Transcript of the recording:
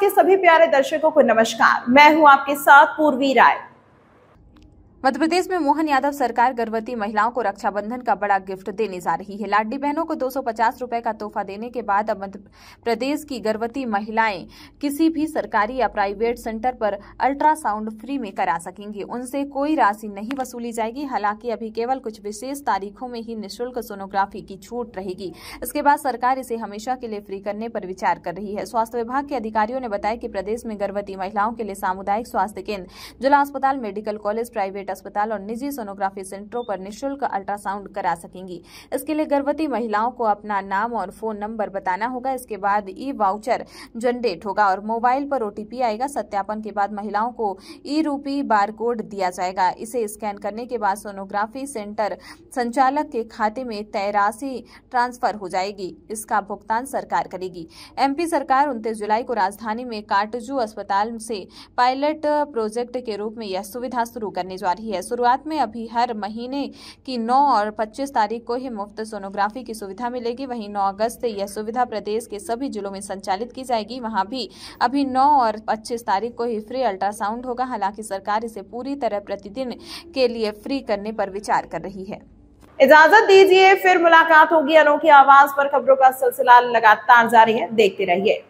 के सभी प्यारे दर्शकों को नमस्कार मैं हूं आपके साथ पूर्वी राय मध्य प्रदेश में मोहन यादव सरकार गर्भवती महिलाओं को रक्षाबंधन का बड़ा गिफ्ट देने जा रही है लाडली बहनों को 250 रुपए का तोहफा देने के बाद अब मध्य प्रदेश की गर्भवती महिलाएं किसी भी सरकारी या प्राइवेट सेंटर पर अल्ट्रासाउंड फ्री में करा सकेंगी उनसे कोई राशि नहीं वसूली जाएगी हालांकि अभी केवल कुछ विशेष तारीखों में ही निःशुल्क सोनोग्राफी की छूट रहेगी इसके बाद सरकार इसे हमेशा के लिए फ्री करने पर विचार कर रही है स्वास्थ्य विभाग के अधिकारियों ने बताया कि प्रदेश में गर्भवती महिलाओं के लिए सामुदायिक स्वास्थ्य केंद्र जिला अस्पताल मेडिकल कॉलेज प्राइवेट प्राइवेट अस्पताल और निजी सोनोग्राफी सेंटरों पर निःशुल्क अल्ट्रासाउंड करा सकेंगी इसके लिए गर्भवती महिलाओं को अपना नाम और फोन नंबर बताना होगा इसके बाद ई वाउचर जनरेट होगा और मोबाइल पर ओटीपी आएगा सत्यापन के बाद महिलाओं को ई रूपी बार दिया जाएगा इसे स्कैन करने के बाद सोनोग्राफी सेंटर संचालक के खाते में तय राशि ट्रांसफर हो जाएगी इसका भुगतान सरकार करेगी एमपी सरकार उन्तीस जुलाई को राजधानी में काटजू अस्पताल से पायलट प्रोजेक्ट के रूप में यह सुविधा शुरू करने जा रही रही है शुरुआत में अभी हर महीने की नौ और पच्चीस तारीख को ही मुफ्त सोनोग्राफी की सुविधा मिलेगी वहीं नौ अगस्त से यह सुविधा प्रदेश के सभी जिलों में संचालित की जाएगी वहाँ भी अभी नौ और पच्चीस तारीख को ही फ्री अल्ट्रासाउंड होगा हालांकि सरकार इसे पूरी तरह प्रतिदिन के लिए फ्री करने पर विचार कर रही है इजाजत दीजिए फिर मुलाकात होगी अनोखी आवाज पर खबरों का सिलसिला लगातार जारी है देखते रहिए